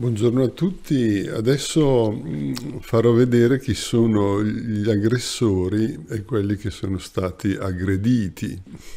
Buongiorno a tutti, adesso mm, farò vedere chi sono gli aggressori e quelli che sono stati aggrediti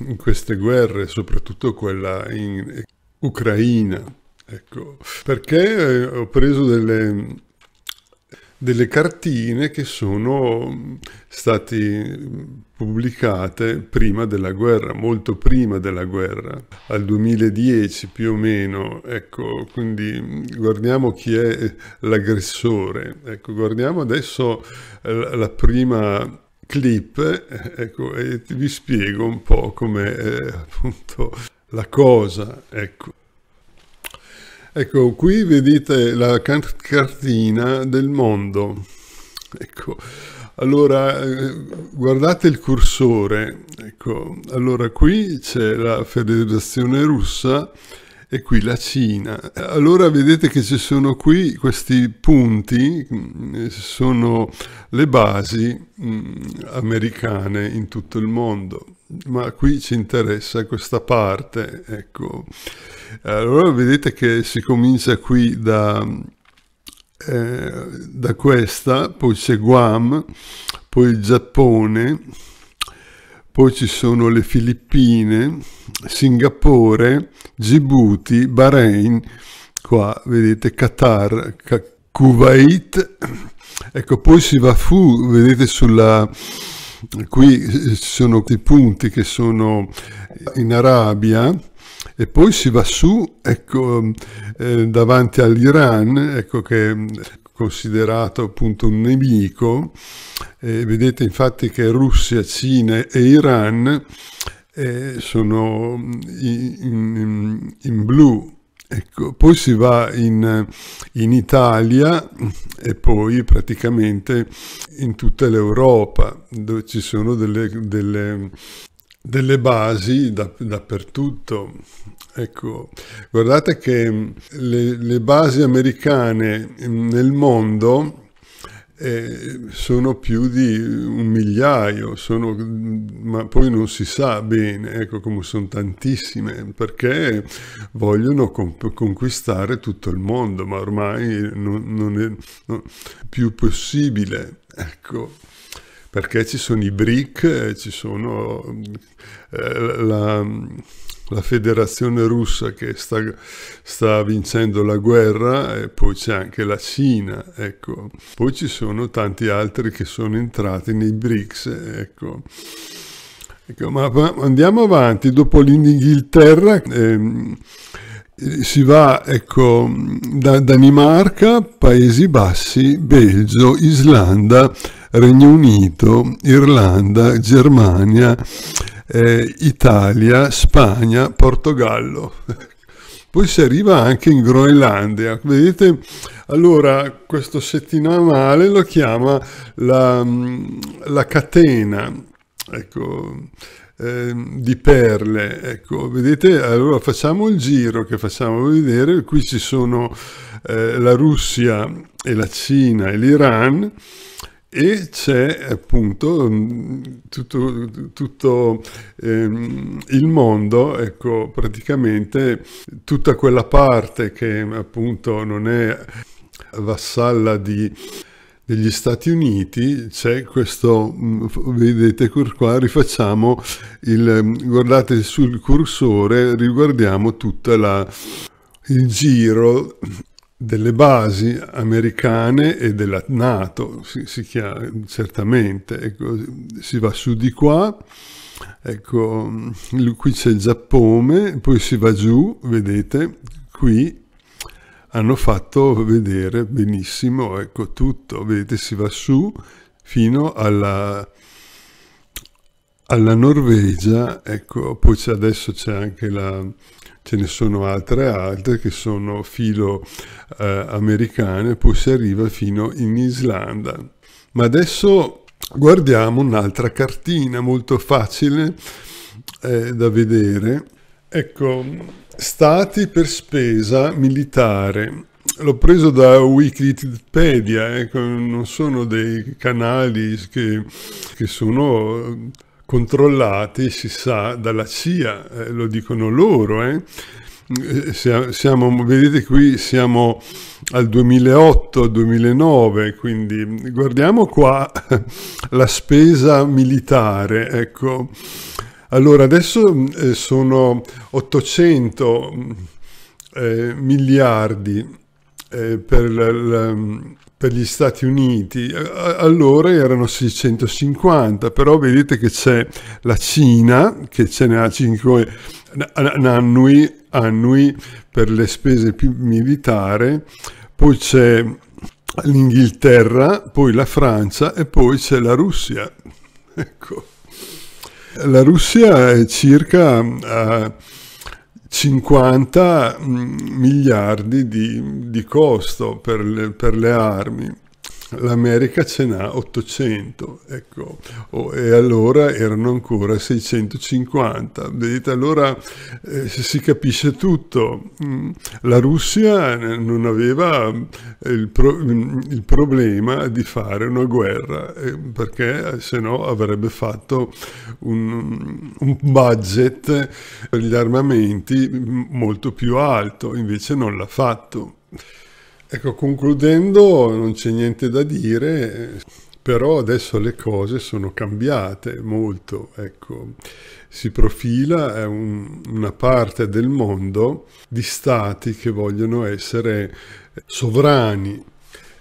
in queste guerre, soprattutto quella in Ucraina. Ecco, perché eh, ho preso delle delle cartine che sono mm, state mm, pubblicate prima della guerra, molto prima della guerra, al 2010 più o meno. Ecco, quindi mm, guardiamo chi è eh, l'aggressore. Ecco, guardiamo adesso eh, la prima clip, eh, ecco, e vi spiego un po' come appunto la cosa, ecco. Ecco, qui vedete la cartina del mondo. Ecco, allora eh, guardate il cursore. Ecco, allora qui c'è la Federazione Russa e qui la Cina. Allora vedete che ci sono qui questi punti, mm, sono le basi mm, americane in tutto il mondo ma qui ci interessa questa parte, ecco. Allora vedete che si comincia qui da, eh, da questa, poi c'è Guam, poi il Giappone, poi ci sono le Filippine, Singapore, Djibouti, Bahrain, qua vedete Qatar, Kuwait, ecco poi si va fu, vedete sulla qui eh, ci sono i punti che sono eh, in Arabia e poi si va su, ecco, eh, davanti all'Iran, ecco che considerato appunto un nemico. Eh, vedete infatti che Russia, Cina e Iran eh, sono mm, in, in, in, blu Ecco, poi si va in, in, Italia e poi praticamente in tutta l'Europa, dove ci sono delle, delle, delle basi da, dappertutto. Ecco, guardate che le, le basi americane mm, nel mondo eh, sono più di un migliaio, sono, ma poi non si sa bene, ecco come sono tantissime, perché vogliono conquistare tutto il mondo, ma ormai non, non è non, più possibile, ecco, perché ci sono i BRIC, ci sono eh, la la federazione russa che sta, sta vincendo la guerra e poi c'è anche la Cina, ecco. Poi ci sono tanti altri che sono entrati nei BRICS, ecco. ecco ma, andiamo avanti, dopo l'Inghilterra... Ehm, si va ecco, da Danimarca, Paesi Bassi, Belgio, Islanda, Regno Unito, Irlanda, Germania, eh, Italia, Spagna, Portogallo. Poi si arriva anche in Groenlandia, vedete? Allora, questo settimanale lo chiama la, mm, la catena, ecco, ehm, di perle. Ecco, vedete, allora facciamo il giro che facciamo vedere, qui ci sono eh, la Russia e la Cina e l'Iran, e c'è appunto mm, tutto, tutto ehm, il mondo, ecco praticamente tutta quella parte che appunto non è vassalla di, degli Stati Uniti, c'è questo, mm, vedete qua, rifacciamo, il, mm, guardate sul cursore, riguardiamo tutto il giro delle basi americane e della Nato, si, si chiama, certamente, ecco, si va su di qua, ecco, qui c'è il Giappone, poi si va giù, vedete, qui hanno fatto vedere benissimo, ecco, tutto, vedete, si va su fino alla, alla Norvegia, ecco, poi adesso c'è anche la ce ne sono altre altre che sono filo eh, americane, poi si arriva fino in Islanda. Ma adesso guardiamo un'altra cartina molto facile eh, da vedere. Ecco, stati per spesa militare. L'ho preso da Wikipedia, eh, non sono dei canali che, che sono controllati, si sa, dalla CIA, eh, lo dicono loro. Eh. eh siamo, vedete qui siamo al 2008-2009, quindi guardiamo qua la spesa militare, ecco. Allora, adesso eh, sono 800 eh, miliardi eh, per la, la, per gli Stati Uniti, allora erano 650, però vedete che c'è la Cina che ce ne ha 5 annui, annui per le spese più militari, poi c'è l'Inghilterra, poi la Francia e poi c'è la Russia. Ecco. La Russia è circa... Uh, 50 mm, miliardi di, di costo per le, per le armi l'America ce n'ha 800, ecco, oh, e allora erano ancora 650. Vedete, allora eh, si capisce tutto. Mm, la Russia non aveva eh, il, pro mm, il problema di fare una guerra, eh, perché eh, se no avrebbe fatto un, un budget per eh, gli armamenti mm, molto più alto, invece non l'ha fatto. Ecco, concludendo, non c'è niente da dire, però adesso le cose sono cambiate molto, ecco. Si profila un, una parte del mondo di stati che vogliono essere sovrani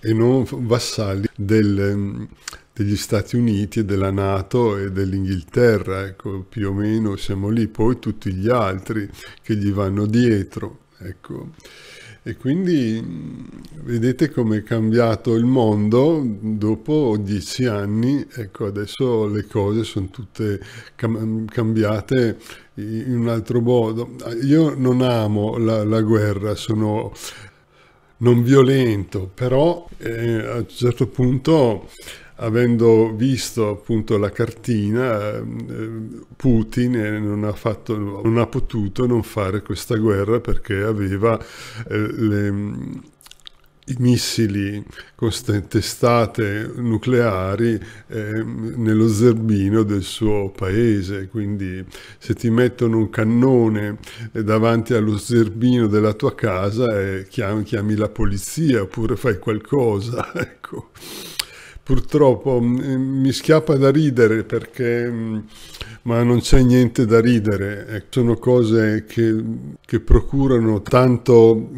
e non vassalli del, degli Stati Uniti e della Nato e dell'Inghilterra, ecco, più o meno siamo lì, poi tutti gli altri che gli vanno dietro, ecco. E quindi vedete come è cambiato il mondo dopo dieci anni. Ecco, adesso le cose sono tutte cam cambiate in un altro modo. Io non amo la, la guerra, sono non violento, però eh, a un certo punto avendo visto appunto la cartina, eh, Putin eh, non ha, fatto, non ha potuto non fare questa guerra perché aveva eh, le, i missili con testate nucleari nello zerbino del suo paese. Quindi se ti mettono un cannone davanti allo zerbino della tua casa, eh, chiami, chiami la polizia oppure fai qualcosa. Ecco purtroppo mm, mi schiappa da ridere perché mm, ma non c'è niente da ridere eh, sono cose che, che procurano tanto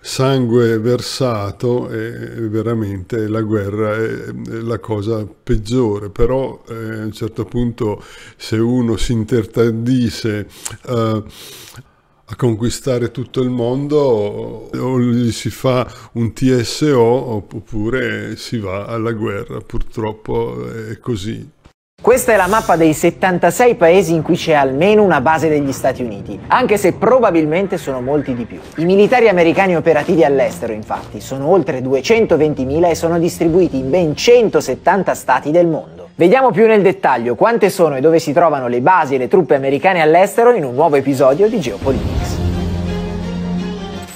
sangue versato e veramente la guerra è la cosa peggiore però eh, a un certo punto se uno si intertardisse eh, a conquistare tutto il mondo o gli si fa un TSO oppure si va alla guerra, purtroppo è così. Questa è la mappa dei 76 paesi in cui c'è almeno una base degli Stati Uniti, anche se probabilmente sono molti di più. I militari americani operativi all'estero, infatti, sono oltre 220.000 e sono distribuiti in ben 170 stati del mondo. Vediamo più nel dettaglio quante sono e dove si trovano le basi e le truppe americane all'estero in un nuovo episodio di Geopolitica.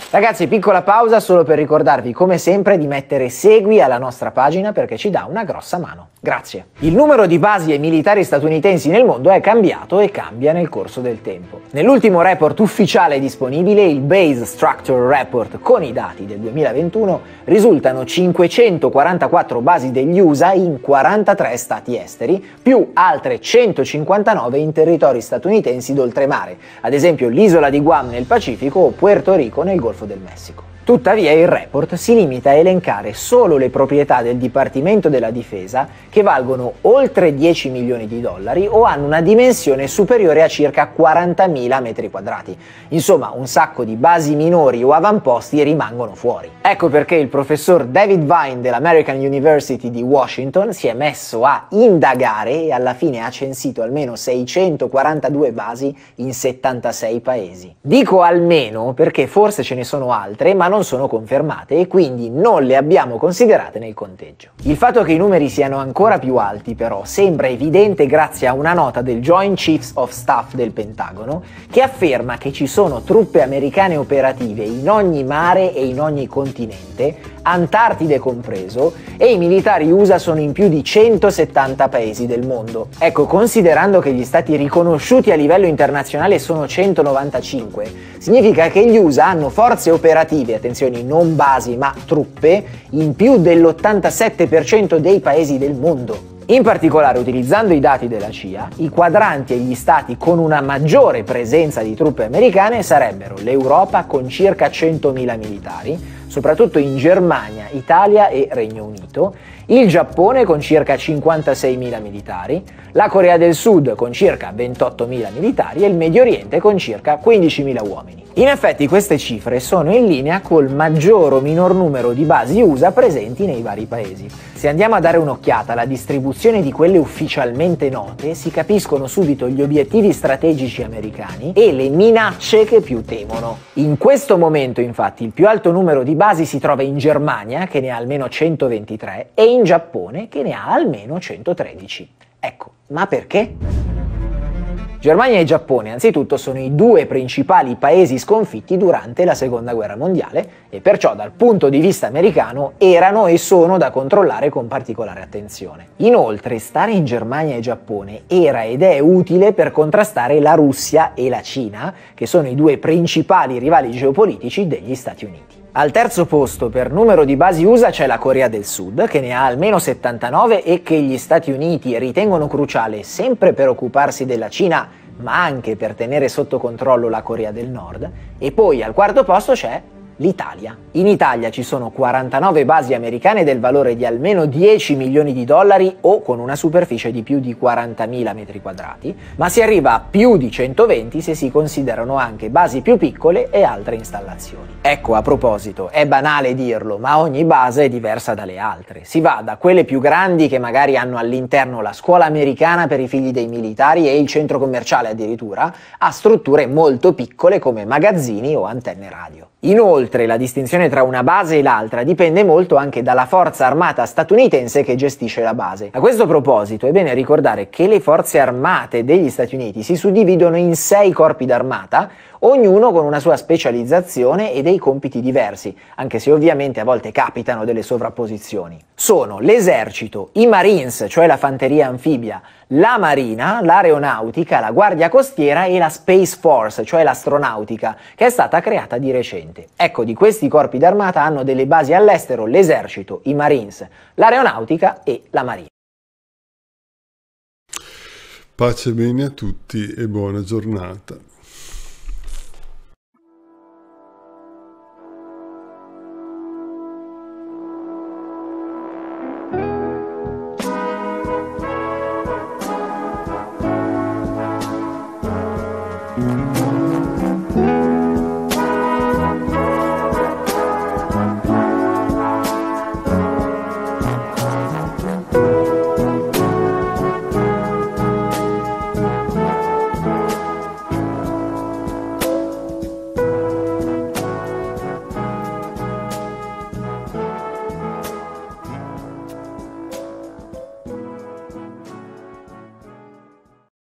Ragazzi, piccola pausa solo per ricordarvi, come sempre, di mettere segui alla nostra pagina perché ci dà una grossa mano. Grazie. Il numero di basi e militari statunitensi nel mondo è cambiato e cambia nel corso del tempo. Nell'ultimo report ufficiale disponibile, il Base Structure Report con i dati del 2021, risultano 544 basi degli USA in 43 stati esteri, più altre 159 in territori statunitensi d'oltremare, ad esempio l'isola di Guam nel Pacifico o Puerto Rico nel Golfo Golfo del Messico. Tuttavia il report si limita a elencare solo le proprietà del Dipartimento della Difesa che valgono oltre 10 milioni di dollari o hanno una dimensione superiore a circa 40.000 metri quadrati. Insomma, un sacco di basi minori o avamposti rimangono fuori. Ecco perché il professor David Vine dell'American University di Washington si è messo a indagare e alla fine ha censito almeno 642 basi in 76 paesi. Dico almeno perché forse ce ne sono altre, ma non non sono confermate e quindi non le abbiamo considerate nel conteggio. Il fatto che i numeri siano ancora più alti però sembra evidente grazie a una nota del Joint Chiefs of Staff del Pentagono che afferma che ci sono truppe americane operative in ogni mare e in ogni continente Antartide compreso, e i militari USA sono in più di 170 paesi del mondo. Ecco, considerando che gli stati riconosciuti a livello internazionale sono 195, significa che gli USA hanno forze operative, attenzione, non basi ma truppe, in più dell'87% dei paesi del mondo. In particolare, utilizzando i dati della CIA, i quadranti e gli stati con una maggiore presenza di truppe americane sarebbero l'Europa con circa 100.000 militari, soprattutto in Germania, Italia e Regno Unito, il Giappone con circa 56.000 militari, la Corea del Sud con circa 28.000 militari e il Medio Oriente con circa 15.000 uomini. In effetti queste cifre sono in linea col maggior o minor numero di basi USA presenti nei vari paesi. Se andiamo a dare un'occhiata alla distribuzione di quelle ufficialmente note, si capiscono subito gli obiettivi strategici americani e le minacce che più temono. In questo momento infatti il più alto numero di basi si trova in Germania, che ne ha almeno 123, e in in Giappone che ne ha almeno 113. Ecco, ma perché? Germania e Giappone anzitutto sono i due principali paesi sconfitti durante la seconda guerra mondiale e perciò dal punto di vista americano erano e sono da controllare con particolare attenzione. Inoltre stare in Germania e Giappone era ed è utile per contrastare la Russia e la Cina, che sono i due principali rivali geopolitici degli Stati Uniti. Al terzo posto per numero di basi USA c'è la Corea del Sud, che ne ha almeno 79 e che gli Stati Uniti ritengono cruciale sempre per occuparsi della Cina, ma anche per tenere sotto controllo la Corea del Nord. E poi al quarto posto c'è l'Italia. In Italia ci sono 49 basi americane del valore di almeno 10 milioni di dollari o con una superficie di più di 40.000 m2, ma si arriva a più di 120 se si considerano anche basi più piccole e altre installazioni. Ecco, a proposito, è banale dirlo, ma ogni base è diversa dalle altre. Si va da quelle più grandi che magari hanno all'interno la scuola americana per i figli dei militari e il centro commerciale addirittura, a strutture molto piccole come magazzini o antenne radio. Inoltre la distinzione tra una base e l'altra dipende molto anche dalla forza armata statunitense che gestisce la base. A questo proposito è bene ricordare che le forze armate degli Stati Uniti si suddividono in sei corpi d'armata, ognuno con una sua specializzazione e dei compiti diversi, anche se ovviamente a volte capitano delle sovrapposizioni. Sono l'esercito, i Marines, cioè la fanteria anfibia, la Marina, l'aeronautica, la Guardia Costiera e la Space Force, cioè l'astronautica, che è stata creata di recente. Ecco, di questi corpi d'armata hanno delle basi all'estero l'esercito, i Marines, l'aeronautica e la Marina. Pace bene a tutti e buona giornata.